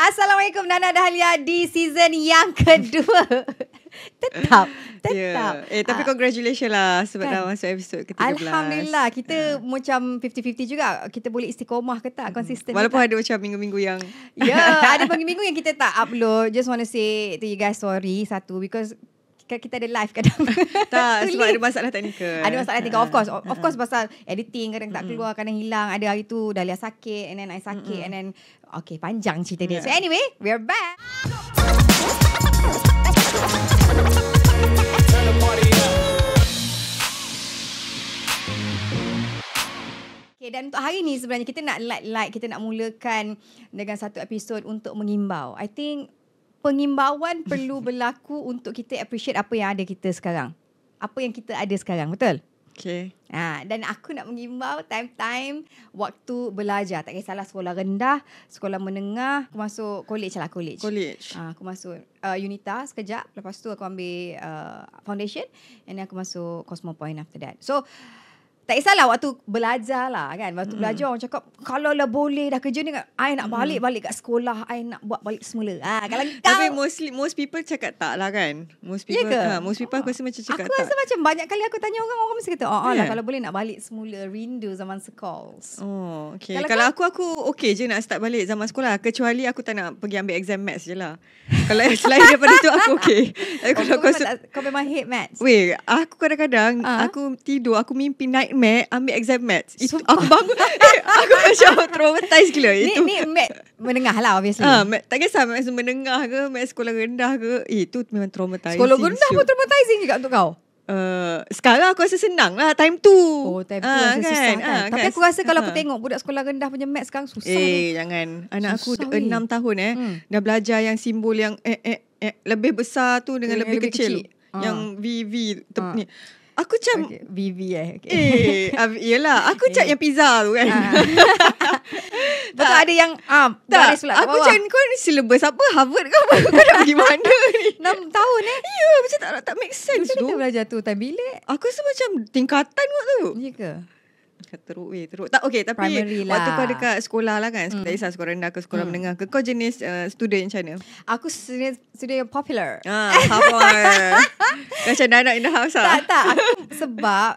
Assalamualaikum Nana Dahlia di season yang kedua. tetap, ya. tetap. Yeah. Eh tapi uh, congratulations lah sebab kan? dah masuk episod ke-13. Alhamdulillah kita uh. macam 50-50 juga kita boleh istiqomah ke tak hmm. konsisten. Walaupun ke ada macam minggu-minggu yang Ya, yeah, ada minggu-minggu yang kita tak upload. Just want to say to you guys sorry satu because kita ada live kadang Tak sebab ada masalah teknikal Ada masalah teknikal Of ah. course Of course pasal editing Kadang tak hmm. keluar Kadang hilang Ada hari tu Dahlia sakit And then I sakit hmm. And then Okay panjang cerita dia yeah. So ya. anyway We're back Okay, dan untuk hari ni sebenarnya kita nak light-light, kita nak mulakan dengan satu episod untuk mengimbau. I think pengimbauan perlu berlaku untuk kita appreciate apa yang ada kita sekarang. Apa yang kita ada sekarang, betul? Okay. Ha, dan aku nak mengimbau time-time waktu belajar. Tak kisahlah sekolah rendah, sekolah menengah. Aku masuk college lah, college. College. Ha, aku masuk uh, UNITA sekejap. Lepas tu aku ambil uh, foundation. And then aku masuk Cosmo Point after that. So, tak kisahlah waktu belajar lah kan. Waktu mm. belajar orang cakap, kalau lah boleh dah kerja ni, I nak balik-balik kat sekolah, I nak buat balik semula. Ha, kalau kau... Tapi mostly, most people cakap tak lah kan. Most ya people, ha, most people aku rasa macam cakap aku tak. Aku rasa macam banyak kali aku tanya orang, orang mesti kata, oh, yeah. Oh lah ya. kalau boleh nak balik semula, rindu zaman sekolah. Oh, okay. Kalau, kalau aku, aku okay je nak start balik zaman sekolah. Kecuali aku tak nak pergi ambil exam maths je lah. Kalau selain daripada tu aku okay. Oh, kalau kau kau, tak, kau memang hate maths. Weh, aku kadang-kadang uh? aku tidur, aku mimpi nightmare ambil exam maths. Itu aku bangun aku macam traumatized gila ni, itu. Ni maths menengah lah obviously. Ah, uh, tak kisah maths menengah ke, maths sekolah rendah ke, eh, itu memang traumatizing. Sekolah rendah pun traumatizing juga untuk kau. Eh, sekarang aku rasa senang lah Time tu Oh time tu ha, rasa kan? susah kan ha, Tapi kan? aku rasa kalau aku ah. tengok Budak sekolah rendah punya mat sekarang Susah Eh ni. jangan Anak susah aku enam tahun eh hmm. Dah belajar yang simbol yang eh, eh, eh, Lebih besar tu Dengan yang eh, lebih, lebih kecil, kecil. Ha. Yang VV tep, ni. Aku macam okay. BB eh okay. Eh ah, Yelah Aku cak yang pizza tu kan ah. Betul ada yang um, Tak sulat Aku macam Kau ni syllabus apa Harvard ke apa Kau dah pergi mana ni 6 tahun eh Ya yeah, macam tak, tak make sense tu Kenapa belajar tu Time bila Aku rasa macam Tingkatan kot tu Ya ke Teruk weh teruk Tak okay tapi Primary lah. Waktu kau dekat sekolah lah kan Tak kisah hmm. sekolah rendah ke sekolah mm. menengah ke Kau jenis uh, student macam mana? Aku student, student yang popular Ah popular Macam nak in the house lah Tak tak aku, Sebab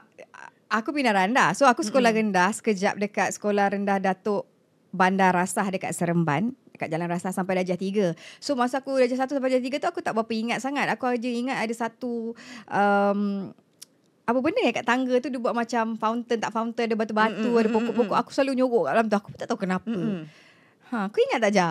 Aku pindah rendah So aku sekolah mm. rendah Sekejap dekat sekolah rendah Datuk Bandar Rasah dekat Seremban Dekat Jalan Rasah sampai darjah 3 So masa aku darjah 1 sampai darjah 3 tu Aku tak berapa ingat sangat Aku aja ingat ada satu um, apa benda yang kat tangga tu dia buat macam fountain tak fountain ada batu-batu mm-hmm. ada pokok-pokok aku selalu nyorok kat dalam tu aku pun tak tahu kenapa mm-hmm. ha aku ingat tak ja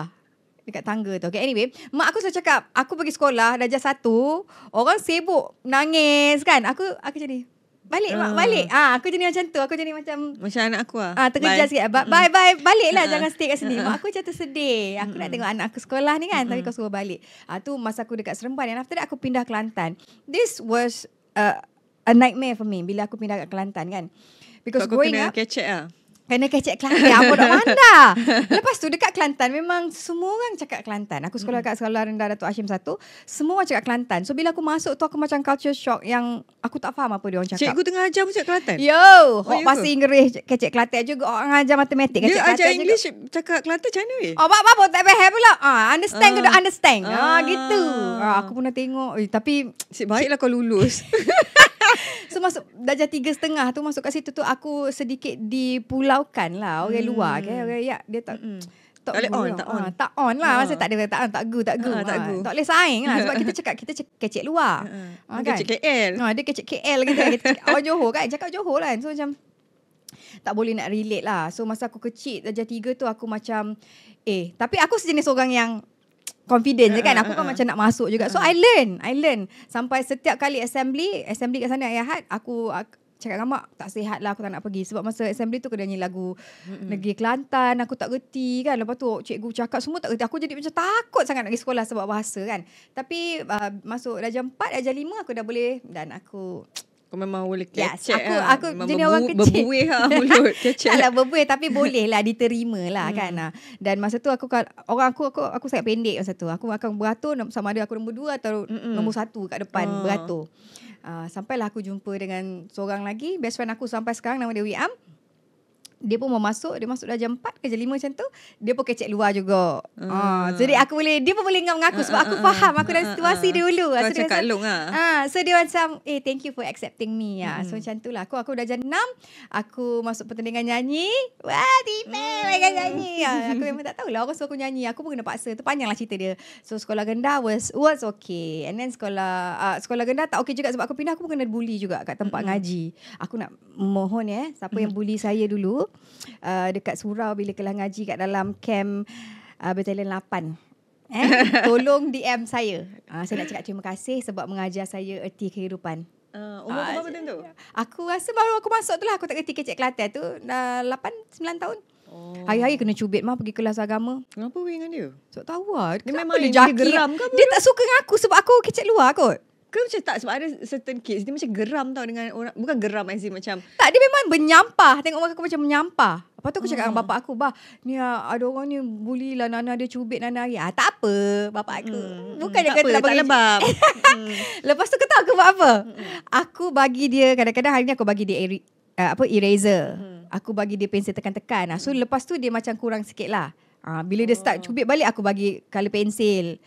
dekat tangga tu okay anyway mak aku selalu cakap aku pergi sekolah darjah satu orang sibuk nangis kan aku aku jadi Balik uh. mak ah. balik ah aku jadi macam tu aku jadi macam macam anak aku ah ha, ah, terkejut sikit ba- bye bye baliklah jangan stay kat sini mak aku macam sedih. aku mm nak tengok anak aku sekolah ni kan mm tapi kau suruh balik ah tu masa aku dekat Seremban and after that aku pindah Kelantan this was uh, a nightmare for me bila aku pindah kat Kelantan kan. Because Kau growing kena up, catch lah. Kena kecek Kelantan Apa nak anda Lepas tu dekat Kelantan Memang semua orang cakap Kelantan Aku sekolah hmm. kat sekolah rendah Dato' Hashim satu Semua orang cakap Kelantan So bila aku masuk tu Aku macam culture shock Yang aku tak faham Apa dia orang cakap Cikgu tengah ajar pun cakap Kelantan Yo oh, Hok pasti ya Inggeris Kecek Kelantan juga Orang ajar matematik Kecek Kelantan juga Dia ajar English Cakap Kelantan China weh Oh apa-apa pun tak faham pula ah, uh, Understand uh, ah. tak understand uh, uh, Gitu uh, Aku pun nak tengok Ui, eh, Tapi Cik baiklah kau lulus so masuk dah tiga setengah tu masuk kat situ tu aku sedikit dipulaukan lah orang hmm. luar kan okay? orang ya dia tak hmm. Tak boleh ah, on, tak on. Ha, tak on lah. Ha. Masa tak ada, tak on, tak go, tak go. Ha, ah, tak, go. Ha. tak boleh saing lah. Sebab kita cakap, kita cakap kecek luar. Ha. kan? Kecek KL. Ha, dia kecek KL. Kita, kita cakap, oh, Johor kan. Cakap Johor lah. So macam, tak boleh nak relate lah. So masa aku kecil, darjah tiga tu aku macam, eh. Tapi aku sejenis orang yang confident je kan eh, eh, aku kan eh, macam nak masuk juga so i learn i learn sampai setiap kali assembly assembly kat sana ayahat aku, aku cakap dengan mak tak sihat lah aku tak nak pergi sebab masa assembly tu kena nyanyi lagu Mm-mm. negeri Kelantan aku tak reti kan lepas tu cikgu cakap semua tak reti aku jadi macam takut sangat nak pergi sekolah sebab bahasa kan tapi uh, masuk jam 4 darjah 5 aku dah boleh dan aku kau memang boleh kecek yes. Aku, lah. aku memang jenis orang kecil Berbuih lah mulut Kecek Taklah berbuih Tapi boleh lah Diterima lah hmm. kan Dan masa tu aku Orang aku Aku, aku sangat pendek masa tu Aku akan beratur Sama ada aku nombor dua Atau Mm-mm. nombor satu Kat depan uh. beratur uh, Sampailah aku jumpa Dengan seorang lagi Best friend aku sampai sekarang Nama dia Wiam dia pun mau masuk dia masuk dah jam 4 ke jam 5 macam tu dia pun kecek luar juga uh. Uh, jadi aku boleh dia pun boleh ngam dengan aku sebab aku hmm, hmm, faham aku dalam situasi dia dulu Kau so cakap dia macam, long ah uh, so dia macam eh thank you for accepting me ya uh. so hmm. macam tu lah aku aku dah jam 6 aku masuk pertandingan nyanyi wah tipe hmm. lagi nyanyi uh, aku memang tak tahu lah orang suruh aku nyanyi aku pun kena paksa tu panjanglah cerita dia so sekolah gendah was was okay and then sekolah uh, sekolah gendah tak okay juga sebab aku pindah aku pun kena bully juga kat tempat hmm. ngaji aku nak mohon ya eh, siapa hmm. yang bully saya dulu uh, dekat surau bila kelas ngaji kat dalam camp uh, Battalion 8. Eh, tolong DM saya. Uh, saya nak cakap terima kasih sebab mengajar saya erti kehidupan. Uh, umur ah, berapa benda tu? Aku rasa baru aku masuk tu lah. Aku tak kerti kecil Kelantan tu. Dah 8, 9 tahun. Oh. Hari-hari kena cubit mah pergi kelas agama. Kenapa weh dengan dia? Tak tahu lah. Dia Kenapa memang dia, dia Dia tak suka dengan aku sebab aku kecil luar kot. Ke macam tak Sebab ada certain case Dia macam geram tau dengan orang Bukan geram as macam Tak dia memang menyampah Tengok orang aku macam menyampah Lepas tu aku cakap hmm. dengan bapak aku Bah ni ah, ada orang ni Bully lah Nana dia cubit Nana hari ah, Tak apa bapak aku hmm. hmm bukan hmm. dia kata Tak apa tak lah hmm. Lepas tu kata aku buat apa hmm, hmm. Aku bagi dia Kadang-kadang hari ni aku bagi dia eri, uh, apa Eraser hmm. Aku bagi dia pensel tekan-tekan ah, So hmm. lepas tu dia macam kurang sikit lah uh, Bila dia oh. start cubit balik Aku bagi color pensel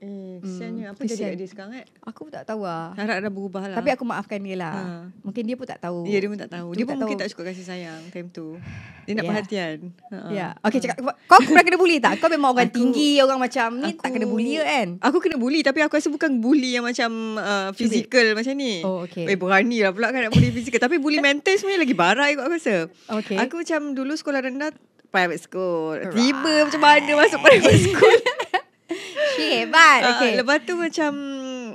kesiannya eh, hmm, apa kesian. jadi dia sekarang eh aku pun tak tahu lah harap dah berubah lah tapi aku maafkan dia lah ha. mungkin dia pun tak tahu ya dia pun tak tahu dia, dia pun tak mungkin tahu. tak cukup kasih sayang time tu dia nak yeah. perhatian ya yeah. okey hmm. cakap kau kurang kena bully tak kau memang orang aku, tinggi orang macam ni aku, tak kena bully kan aku kena bully tapi aku rasa bukan bully yang macam uh, fizikal macam ni oh okay. eh berani lah pula kan nak bully fizikal tapi bully mental sebenarnya lagi barai aku rasa okay. aku macam dulu sekolah rendah private school right. tiba macam mana masuk private school Okay hebat ah, okay. Uh, Lepas tu macam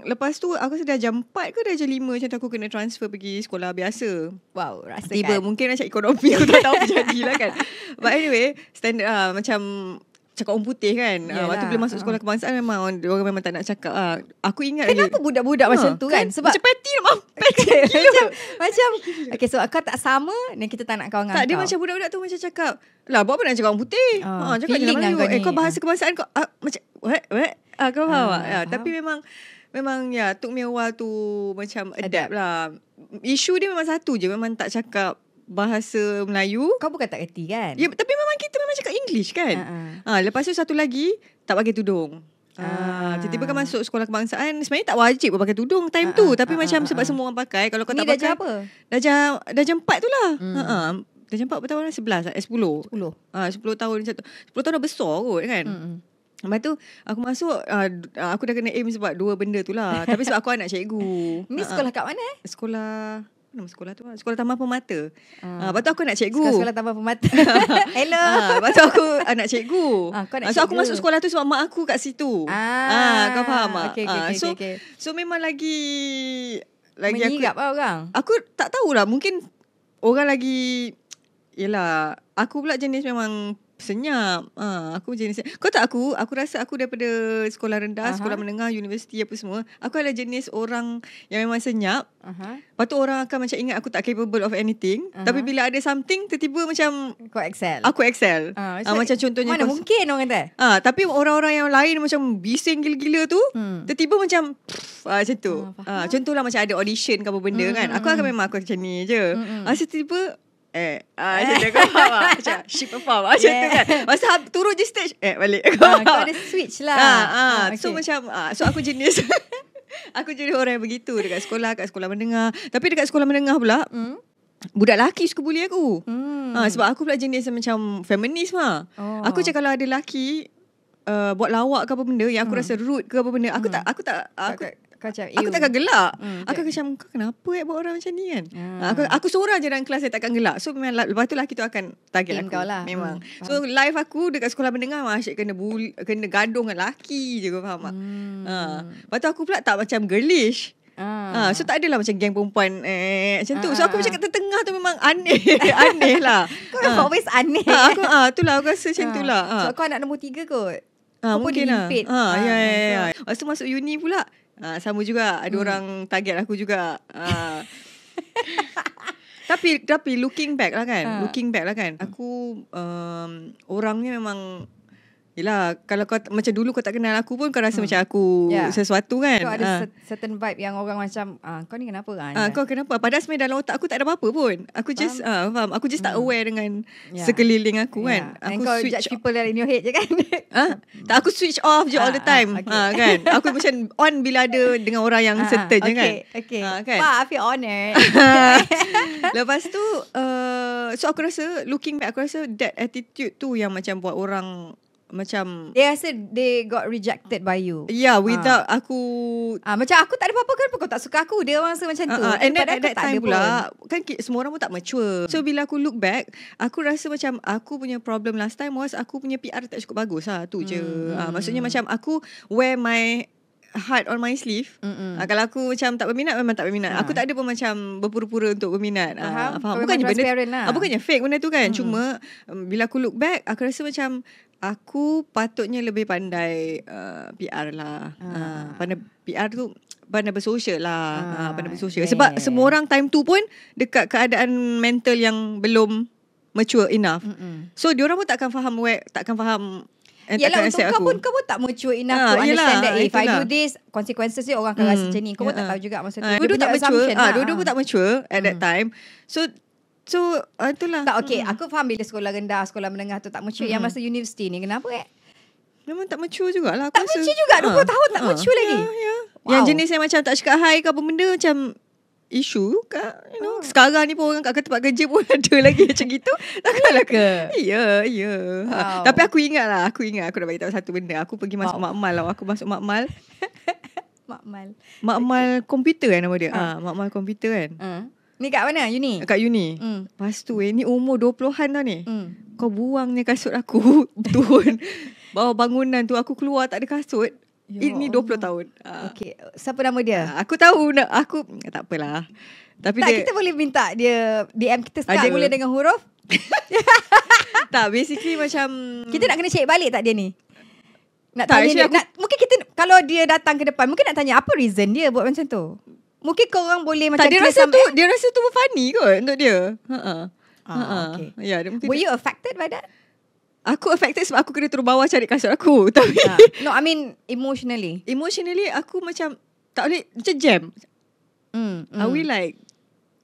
Lepas tu aku sudah dah jam 4 ke dah jam 5 Macam tu aku kena transfer pergi sekolah biasa Wow rasa Tiba mungkin macam ekonomi Aku tak tahu apa jadilah kan But anyway Standard uh, macam cakap orang putih kan Yalah. waktu bila masuk sekolah kebangsaan memang orang memang tak nak cakap ah aku ingat kenapa dia, budak-budak ha, macam tu kan, kan? sebab macam peti macam macam Okay, so kau tak sama dan kita tak nak kawan dengan kau tak dia macam budak-budak tu macam cakap lah buat apa nak cakap orang putih uh, ha cakap je lah Melayu kan eh kau bahasa kebangsaan kau uh, macam what what uh, kau faham uh, tak? ya, tapi memang memang ya took me tu macam adapt lah isu dia memang satu je memang tak cakap bahasa Melayu. Kau bukan tak kerti kan? Ya, tapi memang kita memang cakap English kan? Uh-uh. Ha, ha. Ah, lepas tu satu lagi, tak pakai tudung. Ah, ah. tiba-tiba masuk sekolah kebangsaan sebenarnya tak wajib pun pakai tudung time ah, tu ah, tapi ah, macam ah, sebab ah. semua orang pakai kalau kau Ni tak dah pakai apa? dah jam dah jam 4 tulah. Hmm. Ha eh, eh, ah. Dah jam 4 tahun 11 eh 10. 10. Ha, 10 tahun satu. 10 tahun dah besar kot kan. Hmm. hmm. Lepas tu aku masuk ah, aku dah kena aim sebab dua benda tulah tapi sebab aku anak cikgu. Ni sekolah kat mana eh? Sekolah nama sekolah tu lah. Sekolah Taman Pemata uh. Ah. Uh, ah, tu aku nak cikgu Sekolah, -sekolah Taman Pemata Hello uh, Lepas tu aku anak nak cikgu uh, nak So cikgu. aku masuk sekolah tu Sebab mak aku kat situ ah. Uh, kau faham tak okay, okay, uh, so, okay, okay. so memang lagi lagi Menyirap lah orang Aku tak tahulah Mungkin Orang lagi Yelah Aku pula jenis memang Senyap ha, Aku jenis Kau tak aku Aku rasa aku daripada Sekolah rendah uh-huh. Sekolah menengah Universiti apa semua Aku adalah jenis orang Yang memang senyap uh-huh. Lepas tu orang akan macam ingat Aku tak capable of anything uh-huh. Tapi bila ada something Tiba-tiba macam Kau excel Aku excel uh, macam, ha, macam contohnya Mana mungkin orang kata ha, Tapi orang-orang yang lain Macam bising gila-gila tu hmm. Tiba-tiba macam pff, ha, Macam tu uh, ha, Contohlah macam ada audition Kau apa benda hmm, kan hmm, Aku akan hmm. memang aku macam ni je hmm, hmm. Ha, tiba Eh, ah, eh. macam tu. Kau faham tak? Macam, shit pun faham. Macam yeah. tu kan. Masa turun je stage, eh, balik. Ah, kau ada switch lah. Ah, ah, ah So, macam, ah, so aku jenis... aku jadi orang yang begitu dekat sekolah, dekat sekolah menengah. Tapi dekat sekolah menengah pula, hmm? Budak lelaki suka bully aku. Hmm. Ha, sebab aku pula jenis macam feminist mah. Oh. Aku cakap kalau ada lelaki uh, buat lawak ke apa benda yang aku hmm. rasa rude ke apa benda. Aku hmm. tak aku tak aku tak, macam aku takkan gelak mm, aku macam kau kenapa eh buat orang macam ni kan mm. aku aku seorang je dalam kelas saya takkan gelak so memang lepas tu lah kita akan target Team aku kau lah. memang mm, so live aku dekat sekolah mendengar asyik kena bul- kena gadung dengan laki je kau faham mm. ha lepas tu aku pula tak macam girlish Ah. ah. So tak adalah macam geng perempuan eh, Macam tu ah. So aku macam kat tengah tu memang aneh Aneh lah Kau ah. always aneh ah, aku, ah, Itulah aku rasa macam ah. tu lah ah. So kau anak nombor tiga kot ah, Kau pun diimpit ah, ah, Ya ya, ya, ya Lepas tu masuk uni pula Ha, sama juga ada mm. orang target aku juga. Ha. tapi tapi looking back lah kan. Ha. Looking back lah kan. Aku um, orangnya memang Yelah Kalau kau Macam dulu kau tak kenal aku pun Kau rasa hmm. macam aku yeah. Sesuatu kan Kau ada ha. certain vibe Yang orang macam ah, Kau ni kenapa kan? ah, ah ya. Kau kenapa Padahal sebenarnya dalam otak aku Tak ada apa-apa pun Aku just faham? Ah, faham. Aku just hmm. tak aware dengan yeah. Sekeliling aku ya. kan yeah. aku And switch judge people off. In your head je kan ha? Tak aku switch off je ah, All the time ah, okay. ha, kan? Aku macam on Bila ada Dengan orang yang ah, certain okay. je kan Okay, okay. Ha, kan? Wah I feel honoured Lepas tu uh, So aku rasa Looking back Aku rasa that attitude tu Yang macam buat orang macam they rasa they got rejected by you yeah ya, without uh. aku ah uh, macam aku tak ada apa-apa kan kau tak suka aku dia orang rasa macam uh-uh. tu ah, ah, and then, at that time pula pun. kan semua orang pun tak mature so bila aku look back aku rasa macam aku punya problem last time was aku punya PR tak cukup bagus lah tu hmm. je uh, ah, hmm, maksudnya hmm. macam aku wear my Heart on my sleeve mm-hmm. uh, Kalau aku macam Tak berminat Memang tak berminat ha. Aku tak ada pun macam Berpura-pura untuk berminat Faham, uh, faham. Bukannya benda lah. uh, Bukannya fake benda tu kan mm-hmm. Cuma um, Bila aku look back Aku rasa macam aku patutnya lebih pandai uh, PR lah. Uh. Uh, pandai PR tu pandai bersosial lah. Uh, uh, pandai bersosial. Yeah. Sebab semua orang time tu pun dekat keadaan mental yang belum mature enough. Mm-mm. So diorang pun tak akan faham web, tak akan faham eh, Yelah untuk kau aku. pun Kau pun tak mature enough ha, To understand yelah, that If I do this Consequences dia orang akan hmm. rasa macam ni Kau yeah. tak tahu juga Maksudnya ha, tak mature ha, Dua-dua pun tak mature At hmm. that time So So uh, itulah Tak okay hmm. Aku faham bila sekolah rendah Sekolah menengah tu tak mature hmm. Yang masa universiti ni Kenapa eh Memang tak mature jugalah aku Tak rasa. mature juga 20 ah. tahun tak ha. mature ha. lagi yeah, yeah. Wow. Yang jenis yang macam Tak cakap hi ke apa benda Macam Isu ke you know. Oh. Sekarang ni pun orang kat tempat kerja pun ada lagi macam gitu. Takkanlah ke? Ya, ya. Tapi aku ingat lah. Aku ingat aku dah beritahu satu benda. Aku pergi masuk wow. makmal lah. Aku masuk makmal. makmal. Makmal komputer kan nama dia. ha. ha. Makmal komputer kan. Ni kat mana uni? Kat uni hmm. Lepas tu eh Ni umur 20-an tau ni hmm. Kau buang ni kasut aku Turun Bawa bangunan tu Aku keluar tak ada kasut Yo. Ya Ini 20 tahun ah. Okay Siapa nama dia? Ah, aku tahu nak. Aku Tak apalah Tapi tak, dia, kita boleh minta dia DM kita ah, start Mula boleh. dengan huruf Tak basically macam Kita nak kena check balik tak dia ni? Nak tak, tanya dia, aku, nak, Mungkin kita Kalau dia datang ke depan Mungkin nak tanya Apa reason dia buat macam tu? Mungkin kau orang boleh tak, macam dia rasa tu, dia rasa tu funny kot untuk dia. Ha ah. Ha ah, Were you affected by that? Aku affected sebab aku kena turun bawah cari kasut aku. Tapi yeah. No, I mean emotionally. Emotionally aku macam tak boleh macam jam. Mm, mm. Are we like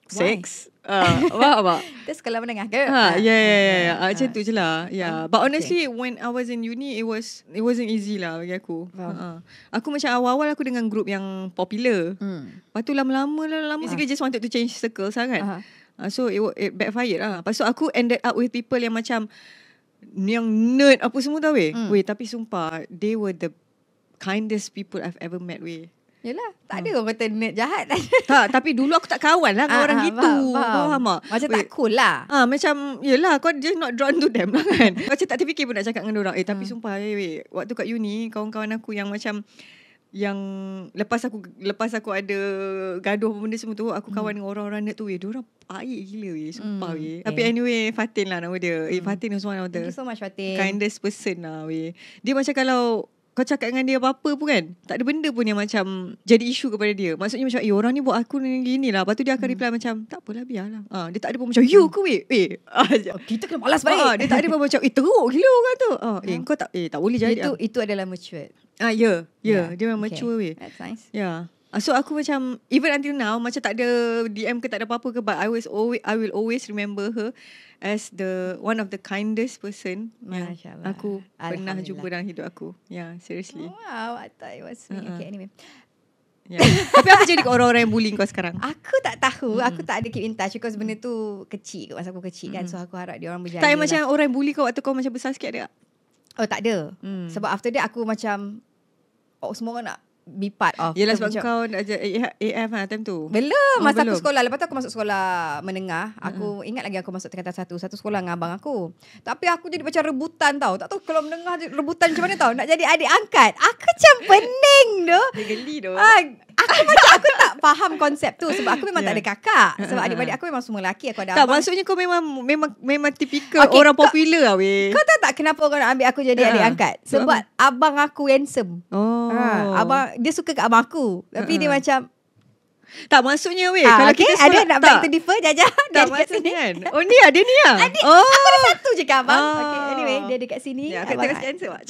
sex? Ah, uh, apa? Itu sekolah menengah ke? Ha, ya ya ya ya. Ah, ah macam ah. tu je lah. Ya. Yeah. But honestly okay. when I was in uni it was it wasn't easy lah bagi aku. Uh-huh. Aku macam awal-awal aku dengan grup yang popular. Hmm. Lepas lama-lama lah lama uh just wanted to change circle sangat. Uh-huh. Uh, so it, it backfired lah. Lepas aku ended up with people yang macam yang nerd apa semua tau weh. Hmm. Weh tapi sumpah they were the kindest people I've ever met weh. Yelah Tak ha. ada orang kata nerd jahat ha, Tapi dulu aku tak kawan lah ha, orang ha, gitu faham, faham. Kau faham tak Macam tak cool lah ha, Macam Yelah kau just not drawn to them lah kan Macam tak terfikir pun nak cakap dengan orang. Eh tapi ha. sumpah eh, eh, Waktu kat uni Kawan-kawan aku yang macam yang lepas aku lepas aku ada gaduh benda semua tu aku kawan mm. dengan orang-orang nerd tu weh diorang baik gila weh sumpah mm. tapi anyway Fatin lah nama dia mm. eh, hmm. Fatin is one of the thank you so much Fatin kindest person lah weh dia macam kalau kau cakap dengan dia apa-apa pun kan Tak ada benda pun yang macam Jadi isu kepada dia Maksudnya macam Eh orang ni buat aku ni gini lah Lepas tu dia akan hmm. reply macam Tak apalah biarlah ha, Dia tak ada pun macam You ke weh we? Eh, ah, oh, kita kena malas baik. ha, ah, Dia tak ada pun macam Eh teruk gila orang tu ha, Eh kau tak Eh tak boleh jadi Itu, itu adalah mature Ah Ya yeah, yeah, yeah, Dia memang okay. mature weh That's nice Ya yeah. Ah, so aku macam Even until now Macam tak ada DM ke tak ada apa-apa ke But I, was always, I will always remember her As the One of the kindest person Masya Allah. Aku Pernah jumpa dalam hidup aku Yeah seriously oh, Wow I thought it was me uh-uh. Okay anyway Yeah. Tapi apa jadi orang-orang yang bullying kau sekarang? Aku tak tahu mm. Aku tak ada keep in touch Because benda tu kecil Masa aku kecil mm. kan hmm. So aku harap dia orang berjaya Tak eh, lah. macam orang yang bully kau Waktu kau macam besar sikit ada Oh tak ada mm. Sebab after dia aku macam Oh semua orang nak be part of Yelah sebab macam, kau nak ajar AF lah time tu Belum oh, Masa belum. aku sekolah Lepas tu aku masuk sekolah menengah Aku uh-huh. ingat lagi aku masuk tingkatan satu Satu sekolah dengan abang aku Tapi aku jadi macam rebutan tau Tak tahu kalau menengah rebutan macam mana tau Nak jadi adik angkat Aku macam pening tu Dia geli tu ah, Aku macam aku tak faham konsep tu sebab aku memang yeah. tak ada ya. kakak. Sebab ha, ha, ha. adik-adik aku memang semua lelaki aku ada. Tak abang. maksudnya kau memang memang memang tipikal okay, orang kau, popular lah Kau tahu tak kenapa orang nak ambil aku jadi yeah. adik angkat? Sebab, sebab abang aku handsome. Oh. Ha, abang dia suka kat abang aku. Tapi uh dia macam tak maksudnya weh ha, Kalau okay. kita Ada nak tak. Bite differ Jajah Tak sini. kan Oh ni ada ni lah Adik, oh. ada satu je kan abang oh. okay, Anyway dia dekat sini ya, Aku tengah cancer mak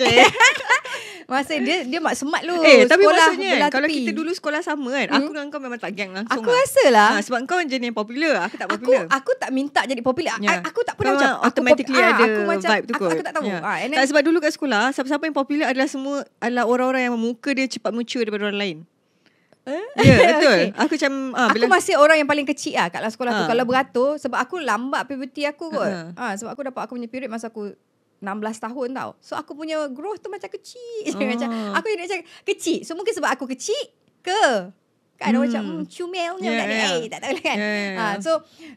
Masa dia dia mak semat lu. Eh, tapi sekolah maksudnya kan, kalau kita dulu sekolah sama kan, hmm? aku dengan kau memang tak gang langsung. Aku lah. lah. Ha, sebab kau jenis yang popular, aku tak popular. Aku, aku tak minta jadi popular. Yeah. Aku tak pernah macam automatically aku ah, ada aku macam, vibe tu aku, aku, tak tahu. Yeah. Ya. Ha, tak, sebab dulu kat sekolah, siapa-siapa yang popular adalah semua adalah orang-orang yang muka dia cepat muncul daripada orang lain. Eh? Ya yeah, betul okay. Aku macam ah, Aku masih orang yang paling kecil lah Kat lah sekolah aku ha. Ah. Kalau beratur Sebab aku lambat puberty aku kot ha. Ha, Sebab aku dapat aku punya period Masa aku 16 tahun tau So aku punya growth tu macam kecil oh. macam, Aku jadi macam kecil So mungkin sebab aku kecil Ke Kan ada hmm. macam hmm, Cumelnya yeah, yeah. Eh, Tak tahu lah kan yeah, yeah, yeah. So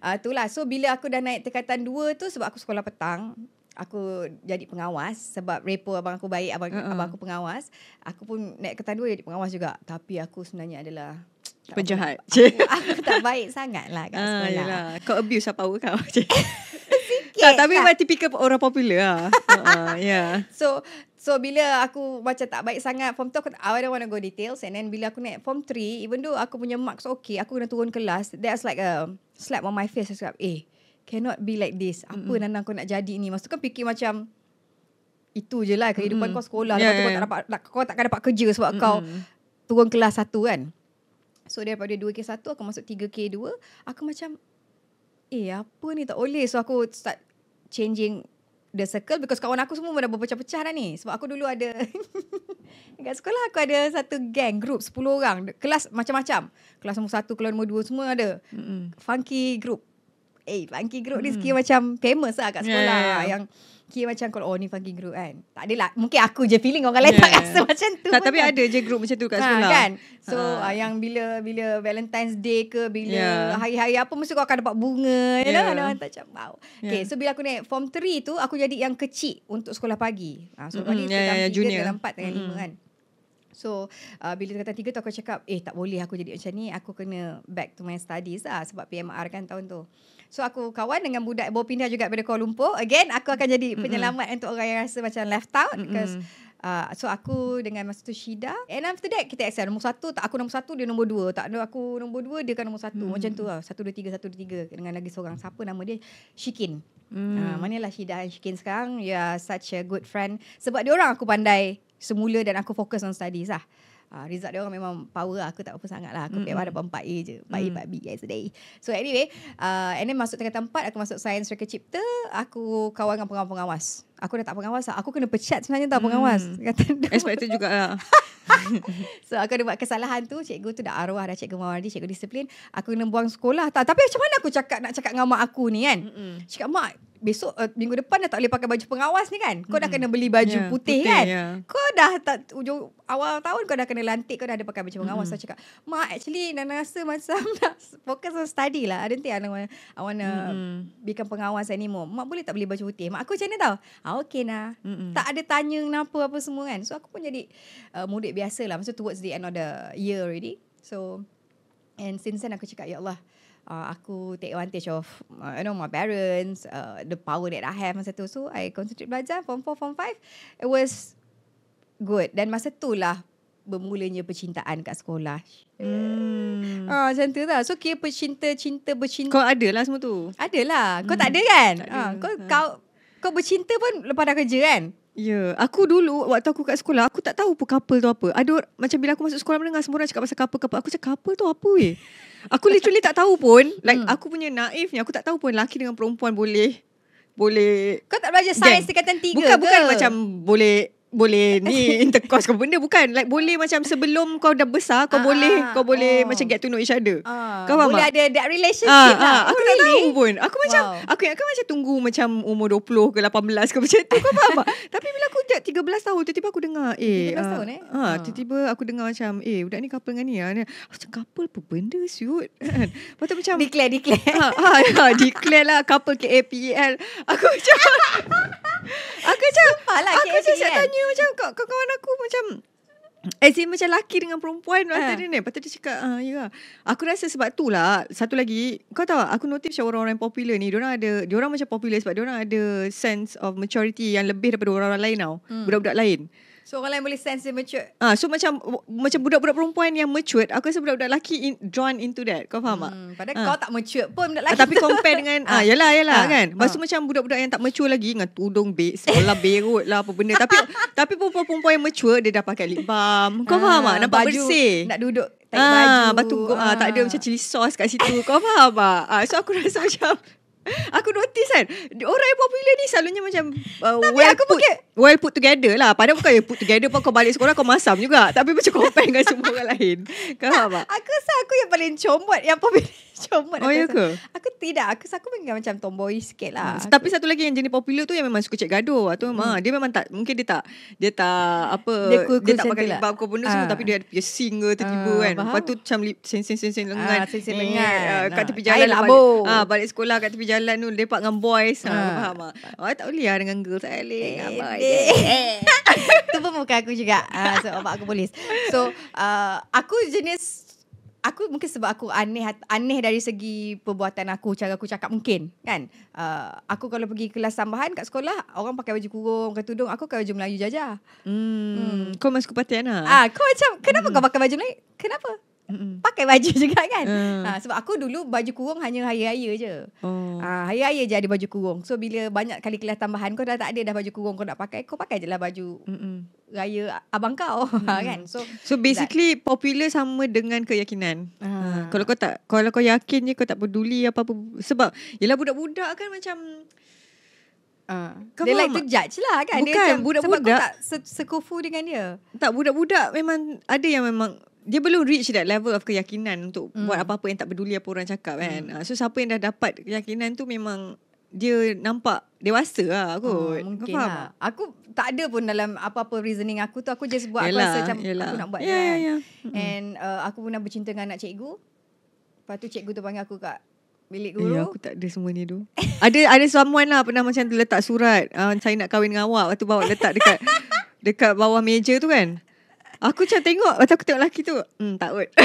uh, Itulah So bila aku dah naik tingkatan 2 tu Sebab aku sekolah petang aku jadi pengawas sebab repo abang aku baik abang uh-uh. abang aku pengawas aku pun naik ke dua jadi pengawas juga tapi aku sebenarnya adalah penjahat aku, aku, aku tak baik sangatlah kat ah, sekolah yalah. kau abuse apa power kau cik. tak, tapi memang tipikal orang popular lah. uh ah, ah, yeah. so So bila aku macam tak baik sangat form tu aku I don't want to go details and then bila aku naik form 3 even though aku punya marks okay aku kena turun kelas that's like a slap on my face aku cakap eh cannot be like this. Apa mm-hmm. Nana kau nak jadi ni? Maksud kan fikir macam itu je lah kehidupan mm-hmm. kau sekolah. Yeah, yeah. Kau tak dapat, kau takkan dapat kerja sebab mm-hmm. kau turun kelas satu kan. So daripada 2K1 aku masuk 3K2. Aku macam eh apa ni tak boleh. So aku start changing the circle because kawan aku semua dah berpecah-pecah dah ni. Sebab aku dulu ada dekat sekolah aku ada satu gang group sepuluh orang. Kelas macam-macam. Kelas nombor satu, kelas nombor dua semua ada. Mm-hmm. Funky group. Eh funky group ni Sekiranya hmm. macam Famous lah kat ya, sekolah yeah, yeah. Yang Kira macam kalau Oh ni funky group kan Tak adalah Mungkin aku je feeling Orang lain yeah. tak ya. rasa macam tu tak, Tapi kan. ada je group macam tu Kat ha, sekolah kan? So ha. Ah, yang bila Bila Valentine's Day ke Bila yeah. hari-hari apa Mesti kau akan dapat bunga yeah. Ya. Ada orang tak macam Wow Okay so bila aku naik Form 3 tu Aku jadi yang kecil Untuk sekolah pagi ha, So mm-hmm. pagi yeah, sekarang yeah, 3 dalam 4 Tengah 5 kan So uh, bila kata tiga tu aku cakap Eh tak boleh aku jadi macam ni Aku kena back to my studies lah Sebab PMR kan tahun tu So aku kawan dengan budak Bawa pindah juga Pada Kuala Lumpur Again aku akan jadi Penyelamat mm-hmm. untuk orang yang rasa Macam left out mm-hmm. Because Uh, so aku dengan masa tu Shida And after that kita excel Nombor satu tak aku nombor satu Dia nombor dua Tak ada aku nombor dua Dia kan nombor satu hmm. Macam tu lah Satu dua tiga Satu dua tiga Dengan lagi seorang Siapa nama dia Shikin hmm. uh, Manalah Shida dan Shikin sekarang You are such a good friend Sebab dia orang aku pandai Semula dan aku fokus on studies lah uh, result dia orang memang power lah. Aku tak apa sangat lah. Aku mm-hmm. memang dapat 4A je. 4A, mm. 4B yesterday. So anyway, uh, and then masuk tingkatan tempat aku masuk science circuit cipta. Aku kawan dengan pengawas-pengawas. Aku dah tak pengawas lah. Aku kena pecat sebenarnya tau mm. pengawas. Kata Expected juga lah. so aku ada buat kesalahan tu Cikgu tu dah arwah dah Cikgu Mawardi Cikgu disiplin Aku kena buang sekolah tak. Tapi macam mana aku cakap Nak cakap dengan mak aku ni kan mm-hmm. Cakap mak besok uh, minggu depan dah tak boleh pakai baju pengawas ni kan. Kau dah kena beli baju yeah, putih, putih kan. Yeah. Kau dah tak ujung awal tahun kau dah kena lantik kau dah ada pakai baju pengawas. Mm-hmm. Saya cakap, "Ma, actually Nana rasa macam nak fokus on study lah. I don't think I wanna, I wanna mm become pengawas anymore. Mak boleh tak beli baju putih?" Mak aku macam ni tau. Ah, okay nah. Mm-hmm. Tak ada tanya kenapa apa semua kan. So aku pun jadi uh, eh, murid biasa lah. Maksud towards the end of the year already. So and since then aku cakap, "Ya Allah, uh, aku take advantage of uh, you know my parents uh, the power that I have masa tu so I concentrate belajar form 4 form 5 it was good dan masa tu lah bermulanya percintaan kat sekolah. Hmm. Ah, macam tu lah. So, kira percinta, cinta, bercinta. Kau ada lah semua tu? Ada lah. Kau hmm. tak ada kan? Tak ah, ada. Ah, kau, ha. kau, kau bercinta pun lepas dah kerja kan? Ya, yeah. aku dulu waktu aku kat sekolah, aku tak tahu pun couple tu apa. Ada macam bila aku masuk sekolah menengah semua orang cakap pasal couple, couple. Aku cakap couple tu apa weh? Aku literally tak tahu pun. Like hmm. aku punya naifnya, aku tak tahu pun laki dengan perempuan boleh boleh Kau tak belajar sains dekat tingkatan 3 ke? Bukan bukan macam boleh boleh ni intercourse kau benda bukan like boleh macam sebelum kau dah besar kau uh, boleh ah, kau uh, boleh ah. macam get to know each other uh, kau faham boleh tak? ada that relationship uh, lah uh, aku oh, tak really? tahu pun aku macam wow. aku ingat kau macam tunggu macam umur 20 ke 18 ke macam tu kau apa? tapi bila aku dah 13 tahun tiba-tiba aku dengar eh 13 uh, tahun eh uh, uh. tiba-tiba aku dengar macam eh budak ni couple dengan ni ah macam couple apa benda siut kan? lepas tu macam declare declare ah uh, ha, uh, uh, declare lah couple KAPEL aku macam aku macam Sumpah lah, aku e macam tanya dia macam kau, kawan aku macam As in macam laki dengan perempuan ah. Lepas yeah. ni dia Lepas dia cakap ah, ya. Aku rasa sebab tu lah Satu lagi Kau tahu Aku notice orang-orang yang popular ni Diorang ada Diorang macam popular Sebab diorang ada Sense of maturity Yang lebih daripada orang-orang lain tau hmm. Budak-budak lain So orang lain boleh sense dia mature. Ah, so macam macam budak-budak perempuan yang mature, aku rasa budak-budak lelaki in, drawn into that. Kau faham hmm, tak? Padahal ah. kau tak mature pun budak lelaki. Ah, tapi compare dengan ah, ah yalah yalah ah, kan. Masa ah. macam budak-budak yang tak mature lagi dengan tudung beg, sekolah berot lah apa benda. tapi tapi perempuan-perempuan yang mature dia dah pakai lip balm. Kau ah, faham tak? Ah, Nampak baju, bersih. Nak duduk tak ah, baju. Batu, ah, ah. tak ada ah. macam chili sauce kat situ. Kau faham tak? Ah, so aku rasa macam Aku notice kan Orang yang popular ni Selalunya macam uh, well, aku put, pakai... well put together lah Padahal bukan well put together pun Kau balik sekolah Kau masam juga Tapi macam kau Dengan semua orang lain Kau faham tak? Aku rasa aku yang paling comot Yang popular Comot oh, ya ke? Aku tidak Aku aku memang macam tomboy sikit lah hmm. Tapi satu lagi yang jenis popular tu Yang memang suka cek gaduh ah, tu, hmm. Ah, dia memang tak Mungkin dia tak Dia tak apa Dia, cool, cool dia tak pakai lipat Kau benda semua ah. Tapi dia ada piercing ke Tiba-tiba uh, kan Lepas tu macam Sen-sen-sen-sen lengan uh, Sen-sen eh, lengan eh, nah. Kat tepi jalan lah, balik, ah, balik sekolah kat tepi jalan tu Lepak dengan boys uh. Ah. Faham lah ah, Tak boleh lah dengan girls Saya boleh eh, Itu eh. pun bukan aku juga uh, So aku polis So uh, Aku jenis aku mungkin sebab aku aneh aneh dari segi perbuatan aku cara aku cakap mungkin kan uh, aku kalau pergi kelas tambahan kat sekolah orang pakai baju kurung pakai tudung aku pakai baju Melayu jajah hmm, hmm. kau masuk kepatian lah. ah kau macam kenapa hmm. kau pakai baju Melayu kenapa Mm-mm. Pakai baju juga kan mm. ha, Sebab aku dulu Baju kurung hanya hari-hari je mm. ha, Hari-hari je ada baju kurung So bila banyak kali kelas tambahan Kau dah tak ada dah baju kurung Kau nak pakai Kau pakai je lah baju Mm-mm. Raya abang kau ha, mm. kan? So so basically that. Popular sama dengan keyakinan ha. Ha. Kalau kau tak Kalau kau yakin je Kau tak peduli apa-apa Sebab Yelah budak-budak kan macam Uh, dia like to judge lah kan Bukan dia macam, budak-budak, Sebab budak, kau tak sekufu dengan dia Tak budak-budak memang Ada yang memang dia belum reach that level of keyakinan untuk mm. buat apa-apa yang tak peduli apa orang cakap kan. Mm. So siapa yang dah dapat keyakinan tu memang dia nampak dewasa lah aku. Oh, mungkin lah. Aku tak ada pun dalam apa-apa reasoning aku tu. Aku just buat yelah, aku rasa macam yelah. aku nak buat yeah, ya, kan? Yeah, yeah. And hmm. uh, aku pernah bercinta dengan anak cikgu. Lepas tu cikgu tu panggil aku kat bilik eh, dulu. Ya, aku tak ada semua ni tu. ada ada someone lah pernah macam tu letak surat. Uh, saya nak kahwin dengan awak. Lepas bawa letak dekat dekat bawah meja tu kan. Aku macam tengok Lepas aku tengok lelaki tu Hmm takut